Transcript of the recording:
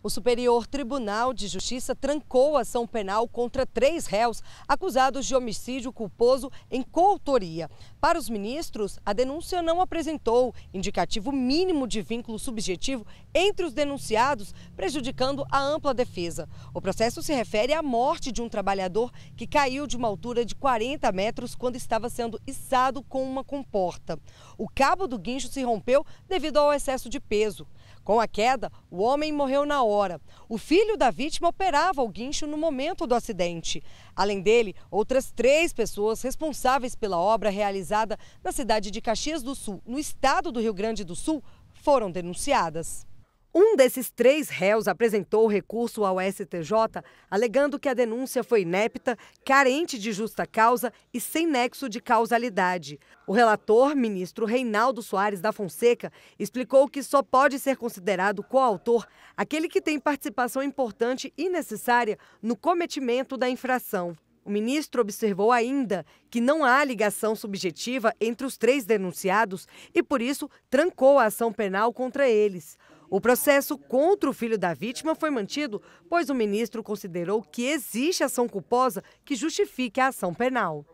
O Superior Tribunal de Justiça trancou a ação penal contra três réus acusados de homicídio culposo em coautoria. Para os ministros, a denúncia não apresentou indicativo mínimo de vínculo subjetivo entre os denunciados, prejudicando a ampla defesa. O processo se refere à morte de um trabalhador que caiu de uma altura de 40 metros quando estava sendo içado com uma comporta. O cabo do guincho se rompeu devido ao excesso de peso. Com a queda, o homem morreu na hora. O filho da vítima operava o guincho no momento do acidente. Além dele, outras três pessoas responsáveis pela obra realizada na cidade de Caxias do Sul, no estado do Rio Grande do Sul, foram denunciadas. Um desses três réus apresentou recurso ao STJ, alegando que a denúncia foi inepta, carente de justa causa e sem nexo de causalidade. O relator, ministro Reinaldo Soares da Fonseca, explicou que só pode ser considerado coautor aquele que tem participação importante e necessária no cometimento da infração. O ministro observou ainda que não há ligação subjetiva entre os três denunciados e, por isso, trancou a ação penal contra eles. O processo contra o filho da vítima foi mantido, pois o ministro considerou que existe ação culposa que justifique a ação penal.